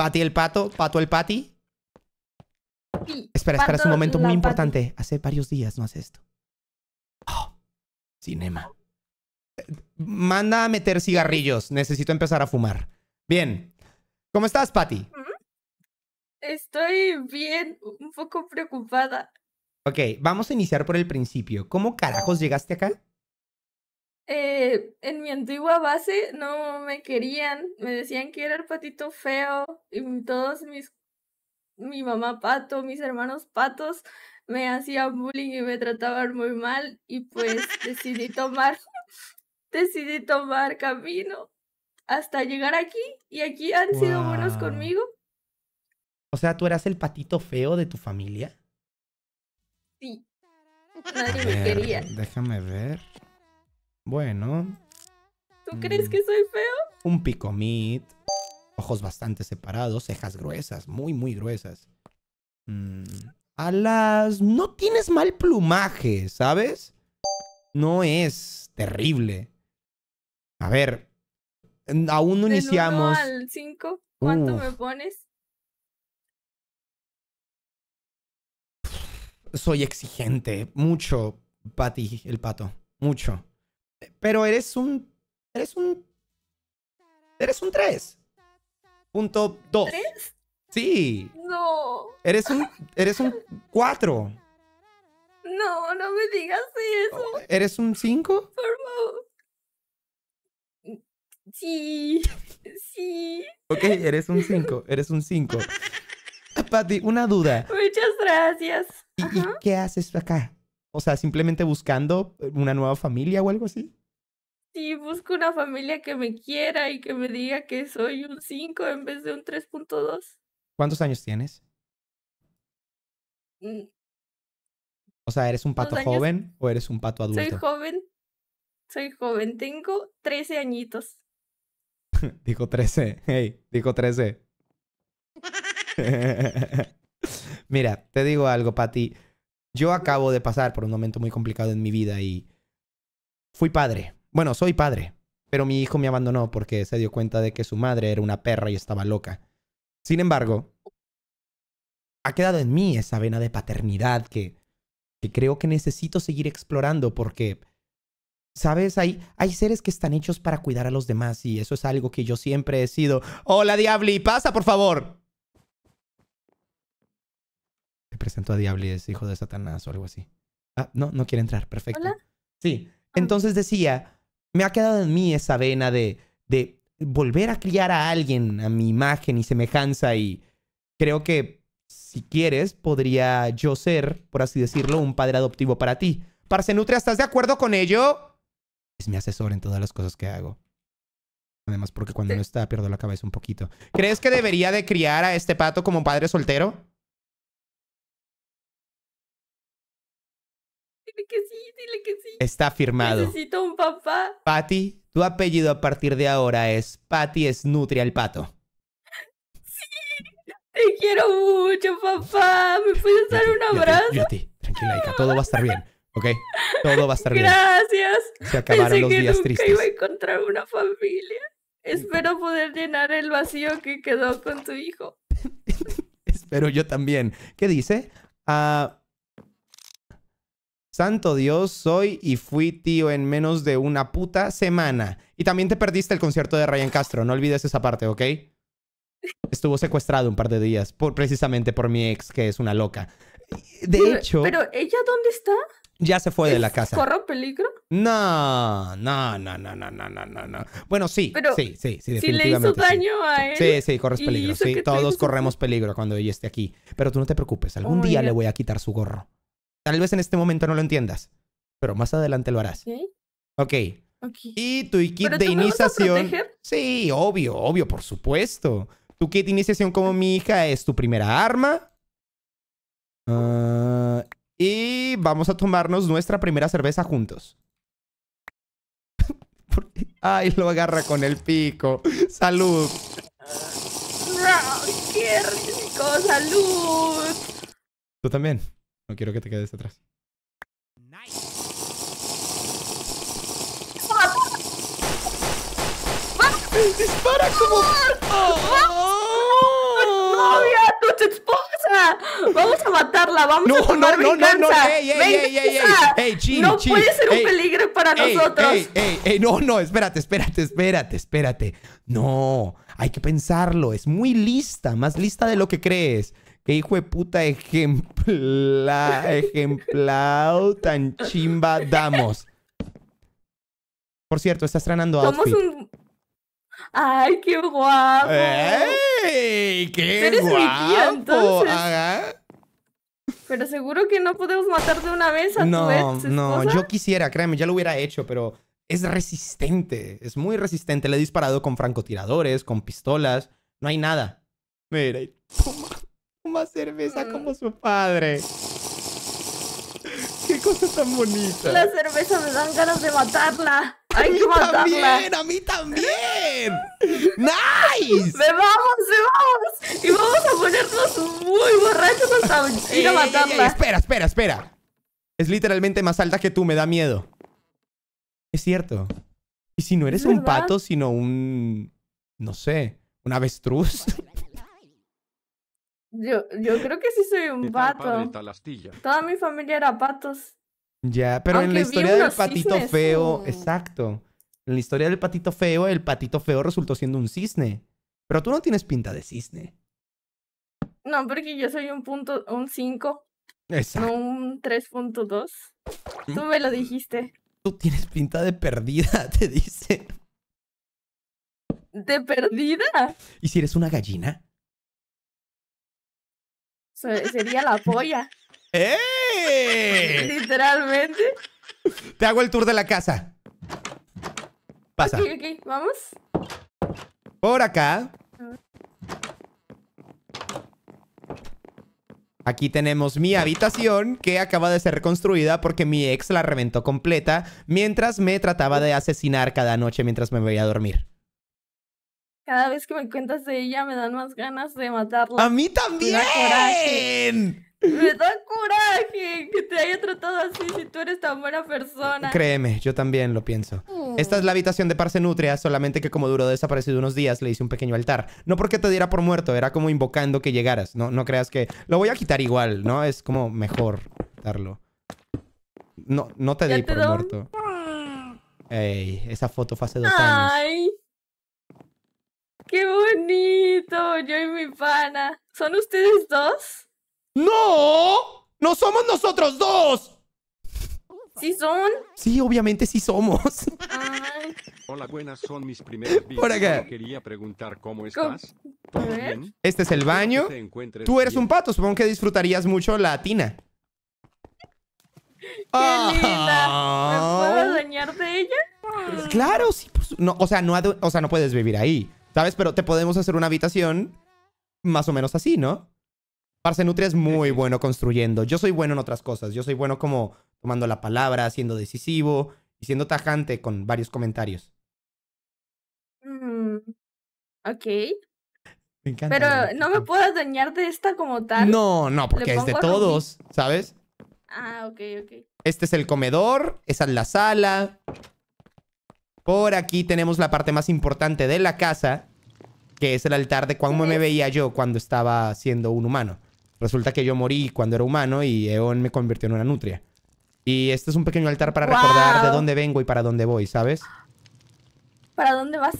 Pati el pato, pato el pati. espera, espera, es un momento muy importante. Hace varios días no hace esto. Ah, cinema. Manda a meter cigarrillos. Necesito empezar a fumar. Bien. ¿Cómo estás, Pati? Estoy bien, un poco preocupada. Ok, vamos a iniciar por el principio. ¿Cómo carajos oh. llegaste acá? Eh, en mi antigua base no me querían, me decían que era el patito feo y todos mis, mi mamá pato, mis hermanos patos me hacían bullying y me trataban muy mal y pues decidí tomar, decidí tomar camino hasta llegar aquí y aquí han sido buenos conmigo. O sea, ¿tú eras el patito feo de tu familia? Sí. Nadie me quería. Déjame ver. Bueno. ¿Tú mm. crees que soy feo? Un pico picomit. Ojos bastante separados, cejas gruesas, muy, muy gruesas. A mm, alas. No tienes mal plumaje, ¿sabes? No es terrible. A ver. Aún no iniciamos. ¿cuánto me pones? Soy exigente. Mucho, pati el pato. Mucho. Pero eres un. Eres un. Eres un 3. Punto ¿Tres? Sí. No. Eres un. Eres un 4. No, no me digas eso. Oh, ¿Eres un 5? Por favor. Sí. Sí. Ok, eres un 5. Eres un 5. Patti, una duda. Muchas gracias. ¿y qué haces acá? O sea, simplemente buscando una nueva familia o algo así. Sí, busco una familia que me quiera y que me diga que soy un 5 en vez de un 3.2. ¿Cuántos años tienes? Mm. O sea, ¿eres un pato joven o eres un pato adulto? Soy joven. Soy joven. Tengo 13 añitos. dijo 13. Hey, dijo 13. Mira, te digo algo, Pati. Yo acabo de pasar por un momento muy complicado en mi vida y fui padre. Bueno, soy padre, pero mi hijo me abandonó porque se dio cuenta de que su madre era una perra y estaba loca. Sin embargo, ha quedado en mí esa vena de paternidad que, que creo que necesito seguir explorando porque, ¿sabes? Hay, hay seres que están hechos para cuidar a los demás y eso es algo que yo siempre he sido. Hola, Diabli, pasa, por favor presento a es hijo de Satanás o algo así. Ah, no, no quiere entrar, perfecto. Sí. Ah, entonces decía, me ha quedado en mí esa vena de, de volver a criar a alguien a mi imagen y semejanza y creo que si quieres podría yo ser, por así decirlo, un padre adoptivo para ti. Parcenutria, ¿estás de acuerdo con ello? Es mi asesor en todas las cosas que hago. Además, porque cuando no está, pierdo la cabeza un poquito. ¿Crees que debería de criar a este pato como padre soltero? que sí, dile que sí. Está firmado. Necesito un papá. Patty, tu apellido a partir de ahora es Patty es Nutria el Pato. Sí, te quiero mucho, papá. ¿Me puedes dar un abrazo? ti. tranquila, hija, todo va a estar bien. ¿Ok? Todo va a estar bien. Gracias. Se acabaron los días tristes. iba a encontrar una familia. Espero poder llenar el vacío que quedó con tu hijo. Espero yo también. ¿Qué dice? Ah... Santo Dios, soy y fui tío en menos de una puta semana. Y también te perdiste el concierto de Ryan Castro, no olvides esa parte, ¿ok? Estuvo secuestrado un par de días, precisamente por mi ex, que es una loca. De hecho... ¿Pero ella dónde está? Ya se fue de la casa. ¿Corre peligro? No, no, no, no, no, no, no, no. Bueno, sí, sí, sí, definitivamente. Si le hizo daño a él. Sí, sí, corres peligro. Sí, todos corremos peligro cuando ella esté aquí. Pero tú no te preocupes, algún día le voy a quitar su gorro. Tal vez en este momento no lo entiendas, pero más adelante lo harás. Ok. Y tu kit de iniciación. sí, obvio, obvio, por supuesto. Tu kit de iniciación como mi hija es tu primera arma. Ah, y vamos a tomarnos nuestra primera cerveza juntos. Ay, lo agarra con el pico. Salud. ¡Qué rico! ¡Salud! ¿Tú también? No quiero que te quedes atrás. ¡Dispara como ¡Novia! ¡Tu esposa! ¡Vamos a matarla! ¡Vamos a tomar no, no, no, No, ey, ey, ey, ey, ey, ¡No puede ser un peligro para nosotros! Ey, ey, ey, no, no, espérate, espérate, espérate, espérate. No, hay que pensarlo. Es muy lista, más lista de lo que crees. Qué hijo de puta ejempla, ejemplado tan chimba damos. Por cierto, estás estrenando outfit. un... ¡Ay, qué guapo! ¡Ey! ¡Qué Eres Mi Pero seguro que no podemos matar de una vez a no, tu ex No, yo quisiera, créeme, ya lo hubiera hecho, pero es resistente, es muy resistente. Le he disparado con francotiradores, con pistolas, no hay nada. Mira, una cerveza mm. como su padre. Qué cosa tan bonita. La cerveza me dan ganas de matarla. Hay a mí también. ¡Nice! ¡Me vamos, me vamos! Y vamos a ponernos muy borrachos hasta ir a matarla. espera, espera, espera. Es literalmente más alta que tú, me da miedo. Es cierto. Y si no eres un pato, sino un... No sé, un avestruz. Yo, creo que sí soy un pato. Toda mi familia era patos. Ya, pero en la historia del patito feo, mm. exacto. En la historia del patito feo, el patito feo resultó siendo un cisne. Pero tú no tienes pinta de cisne. No, porque yo soy un punto, un 5. Exacto. No un 3.2. Mm. Tú me lo dijiste. Tú tienes pinta de perdida, te dice. ¿De perdida? ¿Y si eres una gallina? sería la polla. ¡Eh! Literalmente. Te hago el tour de la casa. Pasa. Ok, ok, vamos. Por acá. Aquí tenemos mi habitación que acaba de ser reconstruida porque mi ex la reventó completa mientras me trataba de asesinar cada noche mientras me veía a dormir. Cada vez que me cuentas de ella me dan más ganas de matarla. ¡A mí también! Me da coraje. Me da coraje que te haya tratado así si tú eres tan buena persona. Créeme, yo también lo pienso. Esta es la habitación de Parse Nutria, solamente que como duró desaparecido unos días, le hice un pequeño altar. No porque te diera por muerto, era como invocando que llegaras. No, no creas que... Lo voy a quitar igual, ¿no? Es como mejor darlo. No, no te di por muerto. Ey, esa foto fue hace dos Ay. ¡Qué bonito! Yo y mi pana. ¿Son ustedes dos? ¡No! ¡No somos nosotros dos! ¿Sí son? Sí, obviamente sí somos. Hola, buenas, son mis primeros videos. Por Quería preguntar cómo estás. Este es el baño. Tú eres un pato, supongo que disfrutarías mucho la tina. ¡Qué linda! ¿Me puedo ah. dañar de ella? Claro, sí. Pues, no, o, sea, o sea, no puedes vivir ahí. ¿Sabes? Pero te podemos hacer una habitación más o menos así, ¿no? Parcenutria es muy bueno construyendo. Yo soy bueno en otras cosas. Yo soy bueno como tomando la palabra, siendo decisivo y siendo tajante con varios comentarios. Mm, ok. Me encanta. Pero no me puedo dañar de esta como tal. No, no, porque es de todos, ¿sabes? Ah, ok, ok. Este es el comedor, esa es la sala, por aquí tenemos la parte más importante de la casa, que es el altar de cómo me veía yo cuando estaba siendo un humano. Resulta que yo morí cuando era humano y Eon me convirtió en una nutria. Y este es un pequeño altar para recordar de dónde vengo y para dónde voy, ¿sabes? ¿Para dónde vas?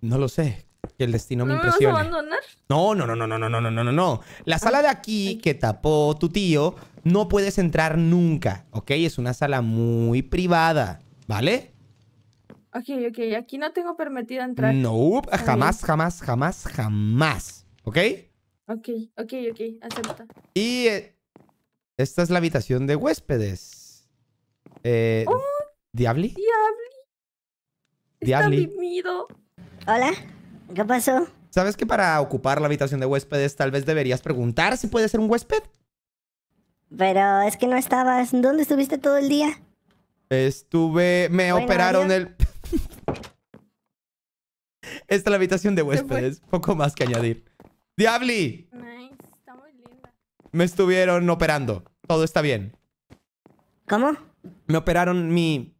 No lo sé. Que el destino me impresiona. ¿No vas a abandonar? No, no, no, no, no, no, no, no, no, no. La ah, sala de aquí que tapó tu tío no puedes entrar nunca, ¿ok? Es una sala muy privada, ¿vale? Ok, ok, aquí no tengo permitido entrar. No, jamás, jamás, jamás, jamás. ¿Ok? Ok, ok, ok, acepta. Y eh, esta es la habitación de huéspedes. Eh, oh, ¿Diabli? Diabli. Está Hola, ¿qué pasó? ¿Sabes que para ocupar la habitación de huéspedes tal vez deberías preguntar si puede ser un huésped? Pero es que no estabas. ¿Dónde estuviste todo el día? Estuve... Me operaron el... Esta es la habitación de huéspedes. Poco más que añadir. ¡Diabli! Nice, está muy linda. Me estuvieron operando. Todo está bien. ¿Cómo? Me operaron mi...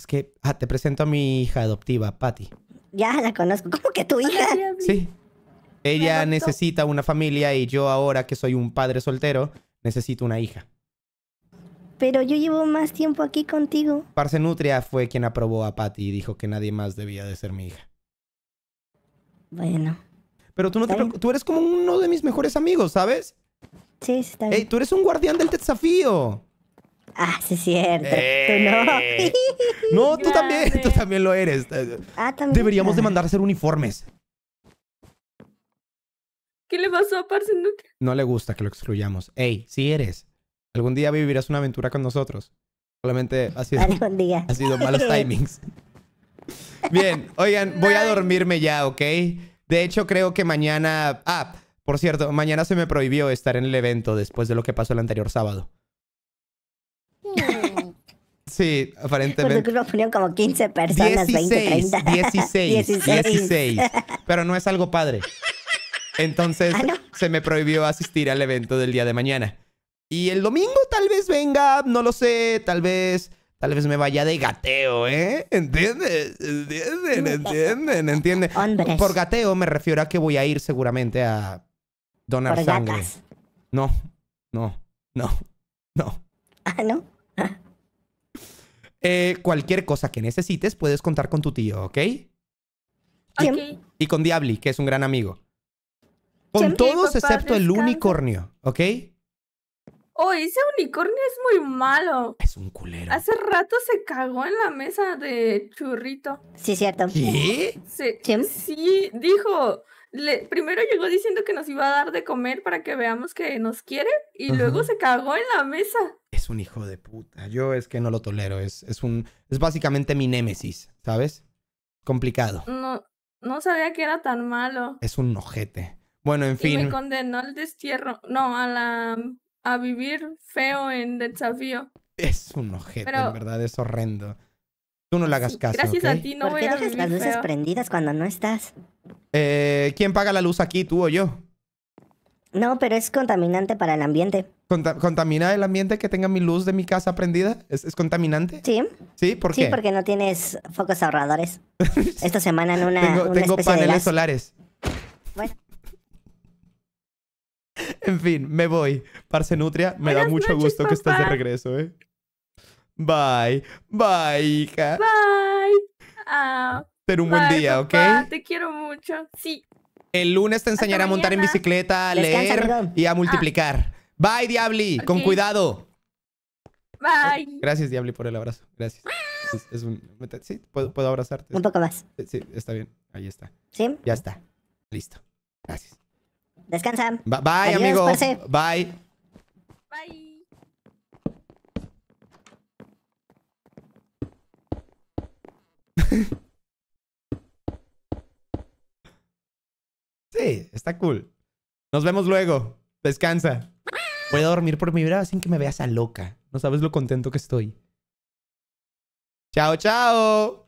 Es que... Ah, te presento a mi hija adoptiva, Patty. Ya la conozco. ¿Cómo que tu hija? sí. Ella necesita una familia y yo ahora que soy un padre soltero, necesito una hija. Pero yo llevo más tiempo aquí contigo. Parce Nutria fue quien aprobó a Patty y dijo que nadie más debía de ser mi hija. Bueno. Pero tú no te Tú eres como uno de mis mejores amigos, ¿sabes? Sí, está bien. Ey, tú eres un guardián del desafío. Ah, sí, es cierto. Eh. no. tú también. Tú también lo eres. Eh, eh, ah, también. Deberíamos demandar hacer uniformes. ¿Qué le pasó a No le gusta que lo excluyamos. Ey, sí eres. Algún día vivirás una aventura con nosotros. Solamente ha sido, Ha sido malos timings. Bien, oigan, voy a dormirme ya, ¿ok? De hecho, creo que mañana... Ah, por cierto, mañana se me prohibió estar en el evento después de lo que pasó el anterior sábado. Sí, aparentemente. Por ponían como 15 personas, 16, 20, 30. 16, 16, 16. Pero no es algo padre. Entonces ah, se me prohibió asistir al evento del día de mañana. Y el domingo tal vez venga, no lo sé, tal vez Tal vez me vaya de gateo, ¿eh? ¿Entiendes? ¿Entienden? ¿Entienden? ¿Entienden? Por gateo me refiero a que voy a ir seguramente a donar No, no, no, no. Ah, no. Ah. Eh, cualquier cosa que necesites puedes contar con tu tío, ¿ok? Okay. Y con Diabli, que es un gran amigo. Con todos excepto el unicornio, ¿ok? Oh, ese unicornio es muy malo. Es un culero. Hace rato se cagó en la mesa de churrito. Sí, cierto. ¿Qué? Sí, sí dijo. primero llegó diciendo que nos iba a dar de comer para que veamos que nos quiere y luego se cagó en la mesa. Es un hijo de puta. Yo es que no lo tolero. Es, es un. Es básicamente mi némesis, ¿sabes? Complicado. No, no sabía que era tan malo. Es un ojete. Bueno, en fin. me condenó al destierro. No, a la a vivir feo en desafío. Es un objeto la en verdad, es horrendo. Tú no le hagas caso. Gracias a ti no voy qué dejas las luces prendidas cuando no estás? Eh, ¿Quién paga la luz aquí, tú o yo? No, pero es contaminante para el ambiente. ¿Contamina el ambiente que tenga mi luz de mi casa prendida? ¿Es, contaminante? Sí. ¿Sí? ¿Por qué? Sí, porque no tienes focos ahorradores. Esta semana en una. Tengo, paneles solares. En fin, me voy. Parce Nutria, me da mucho gusto que estés de regreso, ¿eh? Bye. Bye, hija. Bye. Ah, un buen día, ¿ok? Te quiero mucho. Sí. El lunes te enseñaré a montar en bicicleta, a leer y a multiplicar. Bye, Diabli. Ah, con cuidado. Bye. Gracias, Diabli, por el abrazo. Gracias. Sí, puedo, puedo abrazarte. Un poco más. Sí, está bien. Ahí está. ¿Sí? Ya está. Listo. Gracias. Descansa. Bye, amigo. Bye. Bye. Sí, está cool. Nos vemos luego. Descansa. Voy a dormir por mi vida sin que me veas a loca. No sabes lo contento que estoy. Chao, chao.